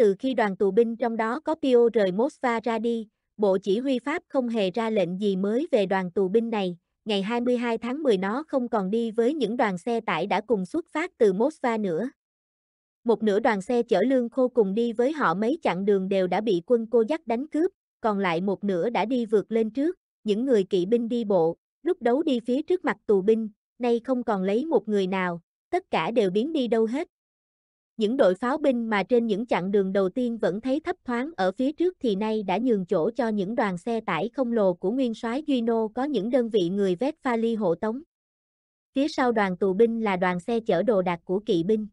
từ khi đoàn tù binh trong đó có Pio rời Moskva ra đi, Bộ Chỉ huy Pháp không hề ra lệnh gì mới về đoàn tù binh này. Ngày 22 tháng 10 nó không còn đi với những đoàn xe tải đã cùng xuất phát từ Moskva nữa. Một nửa đoàn xe chở lương khô cùng đi với họ mấy chặng đường đều đã bị quân cô dắt đánh cướp, còn lại một nửa đã đi vượt lên trước, những người kỵ binh đi bộ, lúc đấu đi phía trước mặt tù binh, nay không còn lấy một người nào, tất cả đều biến đi đâu hết, những đội pháo binh mà trên những chặng đường đầu tiên vẫn thấy thấp thoáng ở phía trước thì nay đã nhường chỗ cho những đoàn xe tải không lồ của nguyên soái Duino có những đơn vị người vét pha ly hộ tống. Phía sau đoàn tù binh là đoàn xe chở đồ đạc của kỵ binh.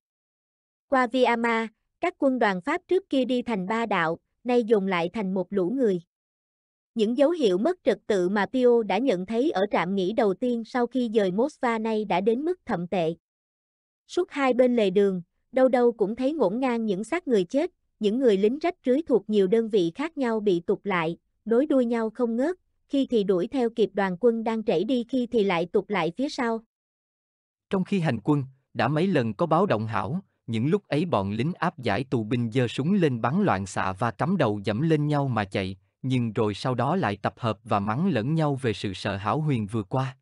Qua Viama, các quân đoàn Pháp trước kia đi thành ba đạo, nay dùng lại thành một lũ người. Những dấu hiệu mất trật tự mà Pio đã nhận thấy ở trạm nghỉ đầu tiên sau khi rời Mosva nay đã đến mức thậm tệ. Suốt hai bên lề đường, đâu đâu cũng thấy ngổn ngang những xác người chết, những người lính rách rưới thuộc nhiều đơn vị khác nhau bị tụt lại, đối đuôi nhau không ngớt, khi thì đuổi theo kịp đoàn quân đang trễ đi khi thì lại tụt lại phía sau. Trong khi hành quân, đã mấy lần có báo động hảo, những lúc ấy bọn lính áp giải tù binh giơ súng lên bắn loạn xạ và cắm đầu dẫm lên nhau mà chạy, nhưng rồi sau đó lại tập hợp và mắng lẫn nhau về sự sợ hảo huyền vừa qua.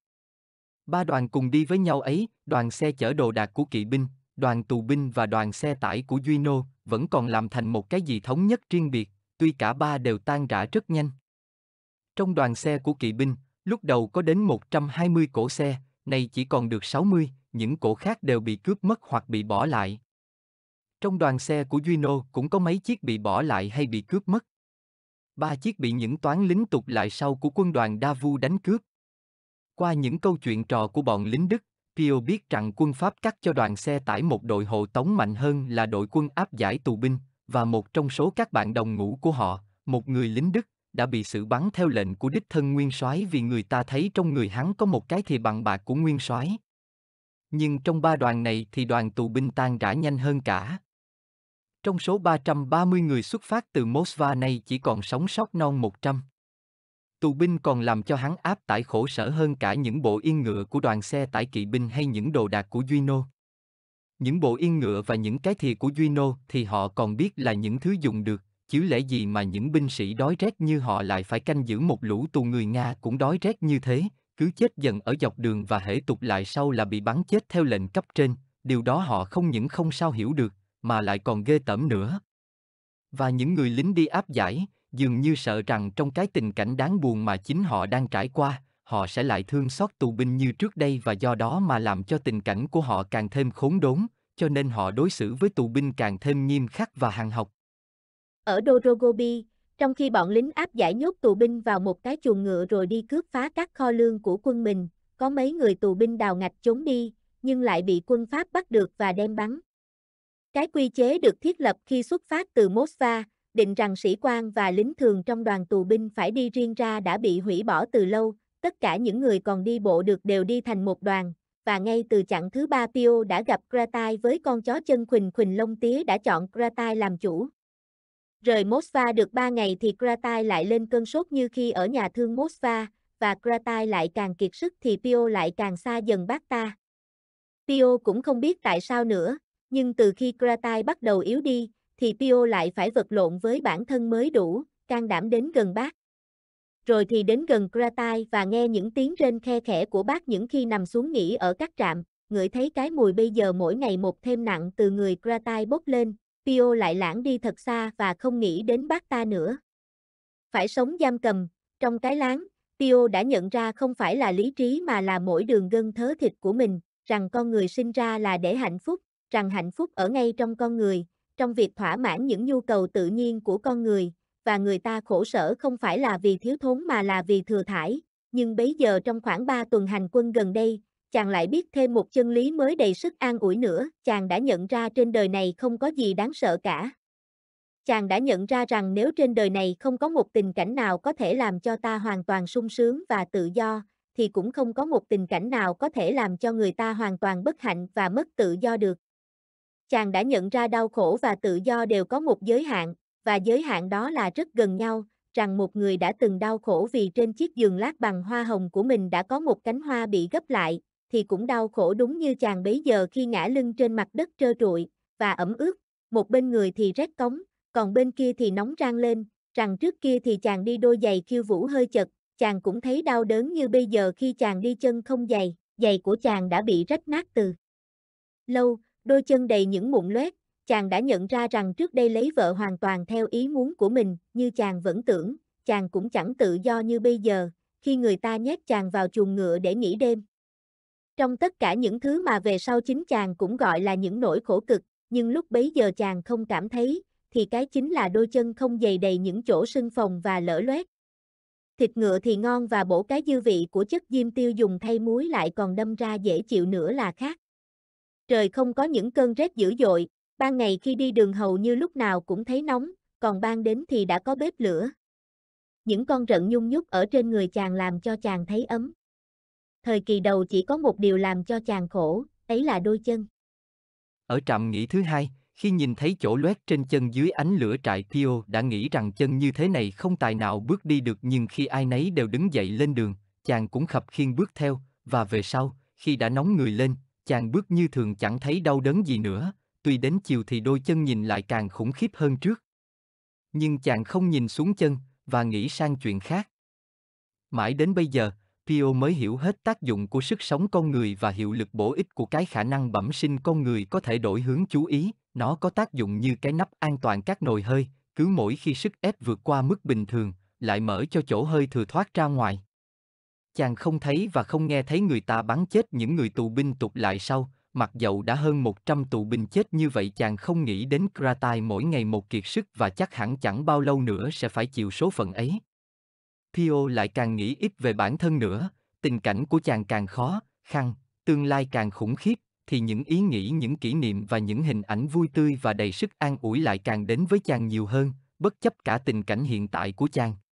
Ba đoàn cùng đi với nhau ấy, đoàn xe chở đồ đạc của kỵ binh, đoàn tù binh và đoàn xe tải của Duino vẫn còn làm thành một cái gì thống nhất riêng biệt, tuy cả ba đều tan rã rất nhanh. Trong đoàn xe của kỵ binh, lúc đầu có đến 120 cổ xe, nay chỉ còn được 60, những cổ khác đều bị cướp mất hoặc bị bỏ lại. Trong đoàn xe của Duino cũng có mấy chiếc bị bỏ lại hay bị cướp mất. Ba chiếc bị những toán lính tục lại sau của quân đoàn Davu đánh cướp. Qua những câu chuyện trò của bọn lính Đức, Pio biết rằng quân Pháp cắt cho đoàn xe tải một đội hộ tống mạnh hơn là đội quân áp giải tù binh, và một trong số các bạn đồng ngũ của họ, một người lính Đức, đã bị xử bắn theo lệnh của đích thân nguyên soái vì người ta thấy trong người hắn có một cái thì bằng bạc của nguyên soái. Nhưng trong ba đoàn này thì đoàn tù binh tan rã nhanh hơn cả. Trong số 330 người xuất phát từ Mosva này chỉ còn sống sót non 100. Tù binh còn làm cho hắn áp tải khổ sở hơn cả những bộ yên ngựa của đoàn xe tải kỵ binh hay những đồ đạc của Duy Những bộ yên ngựa và những cái thìa của Duy thì họ còn biết là những thứ dùng được, chứ lẽ gì mà những binh sĩ đói rét như họ lại phải canh giữ một lũ tù người Nga cũng đói rét như thế, cứ chết dần ở dọc đường và hễ tục lại sau là bị bắn chết theo lệnh cấp trên, điều đó họ không những không sao hiểu được, mà lại còn ghê tởm nữa. Và những người lính đi áp giải, dường như sợ rằng trong cái tình cảnh đáng buồn mà chính họ đang trải qua, họ sẽ lại thương xót tù binh như trước đây và do đó mà làm cho tình cảnh của họ càng thêm khốn đốn, cho nên họ đối xử với tù binh càng thêm nghiêm khắc và hàng học. Ở Dorogobi, trong khi bọn lính áp giải nhốt tù binh vào một cái chuồng ngựa rồi đi cướp phá các kho lương của quân mình, có mấy người tù binh đào ngạch trốn đi, nhưng lại bị quân Pháp bắt được và đem bắn. Cái quy chế được thiết lập khi xuất phát từ Mosva, định rằng sĩ quan và lính thường trong đoàn tù binh phải đi riêng ra đã bị hủy bỏ từ lâu, tất cả những người còn đi bộ được đều đi thành một đoàn, và ngay từ chặng thứ ba Pio đã gặp Kratai với con chó chân khuỳnh khuỳnh lông tía đã chọn Kratai làm chủ. Rời Mosva được ba ngày thì Kratai lại lên cơn sốt như khi ở nhà thương Mosva, và Kratai lại càng kiệt sức thì Pio lại càng xa dần bác ta. Pio cũng không biết tại sao nữa, nhưng từ khi Kratai bắt đầu yếu đi, thì Pio lại phải vật lộn với bản thân mới đủ, can đảm đến gần bác. Rồi thì đến gần Kratai và nghe những tiếng rên khe khẽ của bác những khi nằm xuống nghỉ ở các trạm, ngửi thấy cái mùi bây giờ mỗi ngày một thêm nặng từ người Kratai bốc lên, Pio lại lãng đi thật xa và không nghĩ đến bác ta nữa. Phải sống giam cầm, trong cái láng, Pio đã nhận ra không phải là lý trí mà là mỗi đường gân thớ thịt của mình, rằng con người sinh ra là để hạnh phúc, rằng hạnh phúc ở ngay trong con người, trong việc thỏa mãn những nhu cầu tự nhiên của con người, và người ta khổ sở không phải là vì thiếu thốn mà là vì thừa thải, nhưng bấy giờ trong khoảng 3 tuần hành quân gần đây, chàng lại biết thêm một chân lý mới đầy sức an ủi nữa, chàng đã nhận ra trên đời này không có gì đáng sợ cả. Chàng đã nhận ra rằng nếu trên đời này không có một tình cảnh nào có thể làm cho ta hoàn toàn sung sướng và tự do, thì cũng không có một tình cảnh nào có thể làm cho người ta hoàn toàn bất hạnh và mất tự do được chàng đã nhận ra đau khổ và tự do đều có một giới hạn, và giới hạn đó là rất gần nhau, rằng một người đã từng đau khổ vì trên chiếc giường lát bằng hoa hồng của mình đã có một cánh hoa bị gấp lại, thì cũng đau khổ đúng như chàng bấy giờ khi ngã lưng trên mặt đất trơ trụi, và ẩm ướt, một bên người thì rét cống, còn bên kia thì nóng rang lên, rằng trước kia thì chàng đi đôi giày khiêu vũ hơi chật, chàng cũng thấy đau đớn như bây giờ khi chàng đi chân không giày, giày của chàng đã bị rách nát từ lâu, Đôi chân đầy những mụn loét, chàng đã nhận ra rằng trước đây lấy vợ hoàn toàn theo ý muốn của mình, như chàng vẫn tưởng, chàng cũng chẳng tự do như bây giờ, khi người ta nhét chàng vào chuồng ngựa để nghỉ đêm. Trong tất cả những thứ mà về sau chính chàng cũng gọi là những nỗi khổ cực, nhưng lúc bấy giờ chàng không cảm thấy, thì cái chính là đôi chân không dày đầy những chỗ sưng phồng và lở loét. Thịt ngựa thì ngon và bổ cái dư vị của chất diêm tiêu dùng thay muối lại còn đâm ra dễ chịu nữa là khác trời không có những cơn rét dữ dội, ban ngày khi đi đường hầu như lúc nào cũng thấy nóng, còn ban đến thì đã có bếp lửa. Những con rận nhung nhúc ở trên người chàng làm cho chàng thấy ấm. Thời kỳ đầu chỉ có một điều làm cho chàng khổ, ấy là đôi chân. Ở trạm nghỉ thứ hai, khi nhìn thấy chỗ loét trên chân dưới ánh lửa trại Pio đã nghĩ rằng chân như thế này không tài nào bước đi được nhưng khi ai nấy đều đứng dậy lên đường, chàng cũng khập khiên bước theo, và về sau, khi đã nóng người lên, chàng bước như thường chẳng thấy đau đớn gì nữa, tuy đến chiều thì đôi chân nhìn lại càng khủng khiếp hơn trước. Nhưng chàng không nhìn xuống chân, và nghĩ sang chuyện khác. Mãi đến bây giờ, Pio mới hiểu hết tác dụng của sức sống con người và hiệu lực bổ ích của cái khả năng bẩm sinh con người có thể đổi hướng chú ý, nó có tác dụng như cái nắp an toàn các nồi hơi, cứ mỗi khi sức ép vượt qua mức bình thường, lại mở cho chỗ hơi thừa thoát ra ngoài. Chàng không thấy và không nghe thấy người ta bắn chết những người tù binh tụt lại sau, mặc dầu đã hơn 100 tù binh chết như vậy chàng không nghĩ đến Kratai mỗi ngày một kiệt sức và chắc hẳn chẳng bao lâu nữa sẽ phải chịu số phận ấy. Pio lại càng nghĩ ít về bản thân nữa, tình cảnh của chàng càng khó, khăn, tương lai càng khủng khiếp, thì những ý nghĩ, những kỷ niệm và những hình ảnh vui tươi và đầy sức an ủi lại càng đến với chàng nhiều hơn, bất chấp cả tình cảnh hiện tại của chàng.